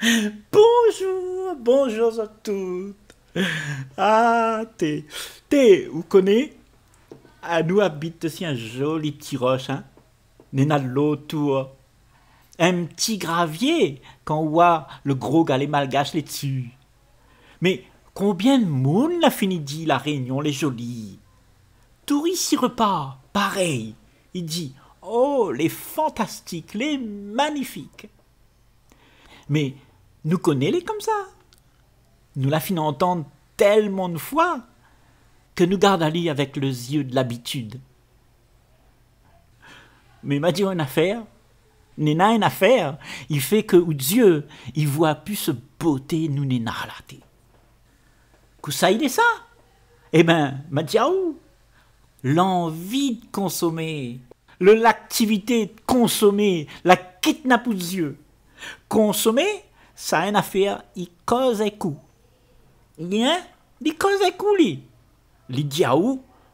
bonjour, bonjour à toutes. Ah, t'es, t'es, vous connaissez À ah, nous habite aussi un joli petit roche, hein l'eau tour. Un petit gravier quand on voit le gros galet malgache là-dessus. Mais combien de monde l'a fini dit la réunion, les jolies Touris ici repas, pareil. Il dit Oh, les fantastiques, les magnifiques Mais nous connaissons-les comme ça. Nous la finons entendre tellement de fois que nous gardons avec les yeux de l'habitude. Mais m'a a une affaire, Nena une affaire, il fait que Dieu, il voit plus ce beauté nous n'est narraté. Que ça il est ça Eh ben, m'a ah, l'envie de consommer, le l'activité consommer, la kidnappe aux yeux. Consommer, ça a une affaire, il cause et coup. Hein? Il cause et coup, lui.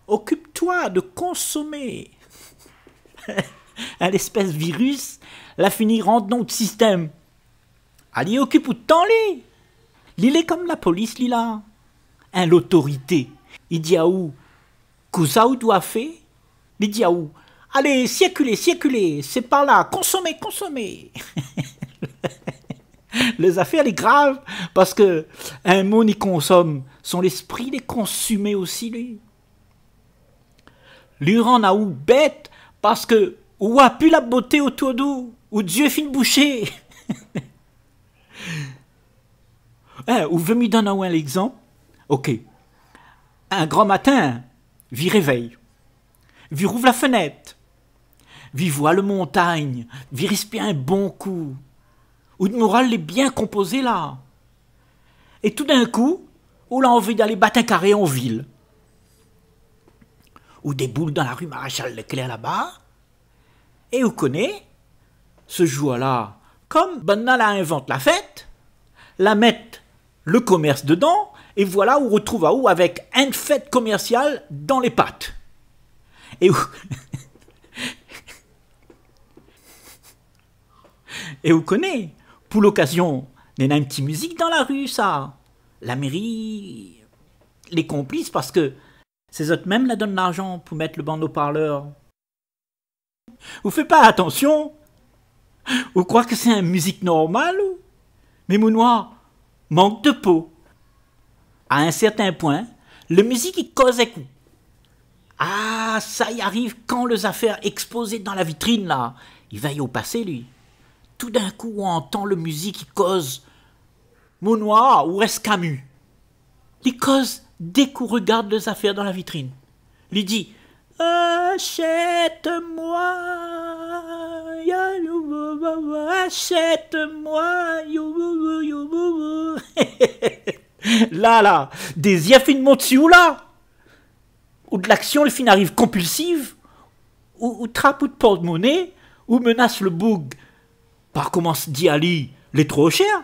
occupe-toi de consommer. un espèce virus, la fini rentre dans notre système. Allez, occupe toi lui. Il est comme la police, lui, là. l'autorité. Il dit à où, que doit faire? Il Allez, circulez, circulez, c'est par là, consommez, consommez. les affaires, les graves, parce que un mot n'y consomme, son esprit les consumé aussi, lui. L'uran rend ou bête, parce que ou a pu la beauté autour d'eux. Hein, ou Dieu fin boucher. ou veut me donner un exemple Ok. Un grand matin, vi réveille, vi rouvre la fenêtre, Vivois le montagne, respire un bon coup. Ou de morale est bien composée là. Et tout d'un coup, on a envie d'aller battre un carré en ville. Ou des boules dans la rue Maréchal Leclerc là-bas. Et on connaît ce joueur là Comme Bonnala invente la fête, la met, le commerce dedans, et voilà où on retrouve à où avec une fête commerciale dans les pattes. Et où Et vous connaissez, pour l'occasion, il y a une petite musique dans la rue, ça. La mairie, les complices, parce que ces autres mêmes la donnent l'argent pour mettre le bandeau parleur. Vous faites pas attention Vous croyez que c'est une musique normale ou Mais Mounoir, manque de peau. À un certain point, le musique il cause un coup. Ah, ça y arrive quand les affaires exposées dans la vitrine là. Il va y au passé lui tout d'un coup on entend le musique qui cause noir ou Escamu. Il cause dès qu'on regarde les affaires dans la vitrine. Il dit Achète-moi, achète-moi, là, là, des ci ou là, ou de l'action, le fin arrive compulsive, ou, trappe ou de porte-monnaie, ou menace le boug par comment se dit Ali, les trop cher.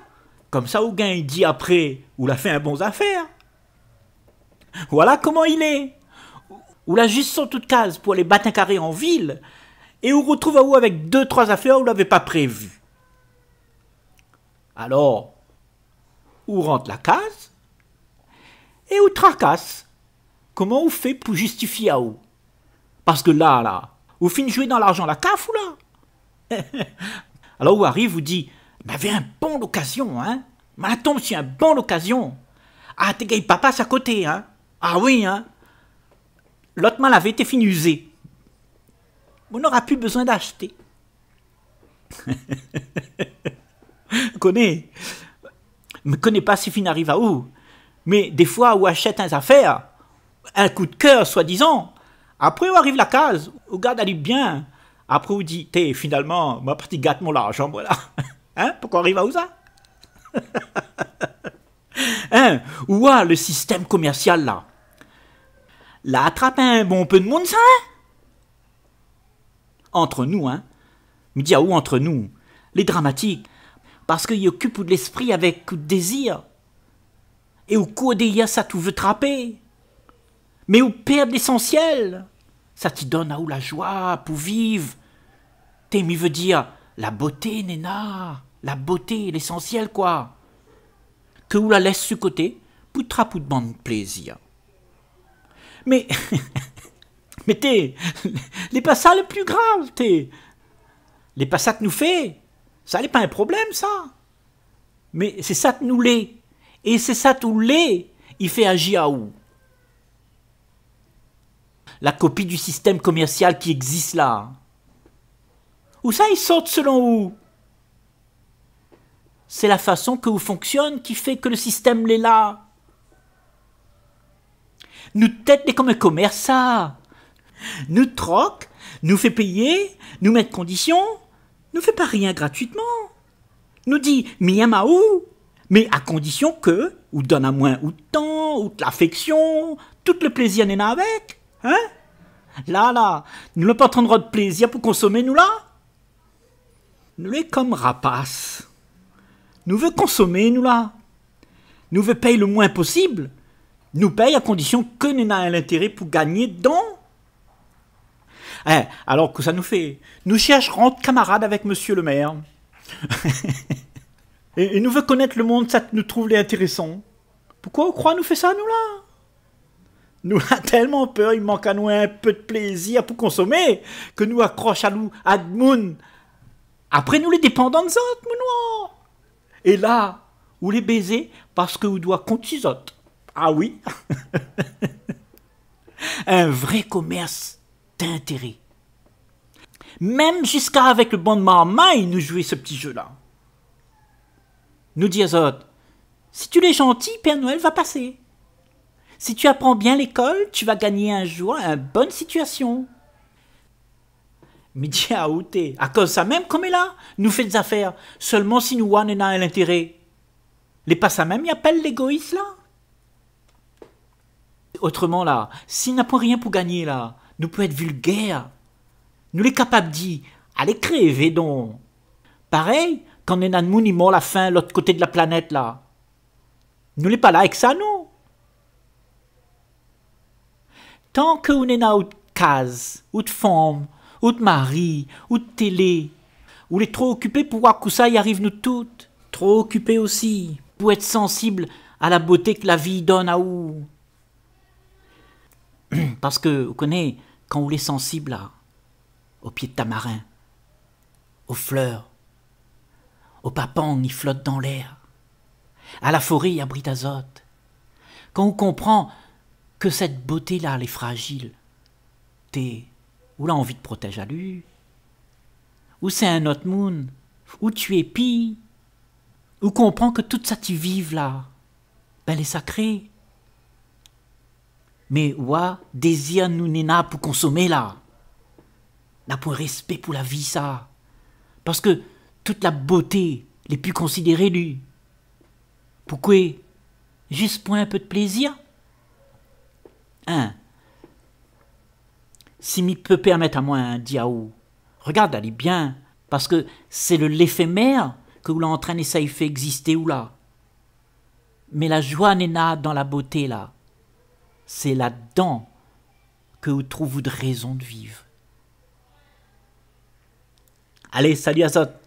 Comme ça, gain il dit après, ou la fait un bon affaire. Voilà comment il est. Ou la juste sans toute case pour les un carrés en ville. Et on retrouve à ou avec deux, trois affaires où l'avait pas prévu. Alors, où rentre la case et où tracasse. Comment on fait pour justifier à où Parce que là, là, ou fin jouer dans l'argent la CAF ou là Alors arrive, vous dit, avez un bon occasion, hein. Maintenant, tombe c'est un bon occasion. Ah, t'es gay papa à côté, hein. Ah oui, hein. L'autre mal avait été fini usé. On n'aura plus besoin d'acheter. connais. Me connais pas si fin arrive à où. Mais des fois, où achète un affaire, un coup de cœur, soi-disant. Après, où arrive la case, où garde à bien. Après, vous dites, finalement, ma partie gâte mon l'argent, hein, voilà. Hein Pourquoi arrive à où ça Hein Ouah, le système commercial, là. Là, attrape un bon peu de monde, ça hein? Entre nous, hein Me dis, ah, où entre nous Les dramatiques. Parce qu'ils occupe de l'esprit avec désir. Et au cours des ça tout veut trapper. Mais au perdre l'essentiel. Ça te donne à où la joie pour vivre il veut dire la beauté, Néna, la beauté, l'essentiel, quoi. Que vous la laisse ce côté, poutra bande de plaisir. Mais, mais t'es, les ça le plus graves, t'es. Les que nous fait, ça n'est pas un problème, ça. Mais c'est ça que nous l'est. Et c'est ça nous l'est, il fait agir à où La copie du système commercial qui existe là. Où ça, ils sortent selon où C'est la façon que vous fonctionne qui fait que le système l'est là. Nous tête des comme un commerçant. Nous troque, nous fait payer, nous met conditions, nous fait pas rien gratuitement. Nous dit où mais à condition que ou donne à moins ou de temps, ou de l'affection, tout le plaisir n'est avec, hein Là, là, nous n'avons pas droit de plaisir pour consommer, nous là nous les comme rapace. Nous veut consommer, nous là. Nous veut payer le moins possible. Nous paye à condition que nous n'ayons l'intérêt pour gagner dedans. Eh, alors que ça nous fait Nous cherchons de camarades avec monsieur le maire. et, nous veut connaître le monde, ça nous trouve les intéressants. Pourquoi on croit nous fait ça, nous là Nous a tellement peur, il manque à nous un peu de plaisir pour consommer, que nous accroche à nous Admoun, après nous les dépendants autres, mon Et là, ou les baiser parce que vous doit compter autres. Ah oui. Un vrai commerce d'intérêt. Même jusqu'à avec le bon de Marmaille, nous jouer ce petit jeu-là. Nous dit si tu l'es gentil, Père Noël va passer. Si tu apprends bien l'école, tu vas gagner un jour une bonne situation. Midi à outé. À cause ça même, comme est là, nous fait des affaires. Seulement si nous avons a un intérêt. Les pas ça même, y appelle l'égoïste. là. Autrement là, s'il n'a pas rien pour gagner là, nous peut être vulgaire. Nous les capables dit, allez créer donc. Pareil, quand on a un mort la fin, l'autre côté de la planète là. Nous sommes pas là avec ça nous. Tant que on est dans une case, une forme, ou de mari, ou de télé. Ou les trop occupés pour voir que ça y arrive nous toutes. Trop occupés aussi, pour être sensibles à la beauté que la vie donne à ou. Parce que, vous connaissez, quand on est sensible à, aux pieds de tamarin, aux fleurs, aux papans qui flottent dans l'air, à la forêt à azote, quand on comprend que cette beauté-là, elle est fragile, t'es ou envie de protéger à lui, ou c'est un autre monde, où tu es pis, ou comprends que tout ça tu vives là, ben les sacrée Mais ouah, désir nous pas pour consommer là, n'a pour respect pour la vie ça, parce que toute la beauté les plus considérée lui. Pourquoi Juste pour un peu de plaisir Hein si m'y peut permettre à moi un diao, regarde, allez bien, parce que c'est le l'éphémère que vous l'entraînez, ça y fait exister ou là. Mais la joie n'est pas dans la beauté là, c'est là-dedans que vous trouvez de raison de vivre. Allez, salut à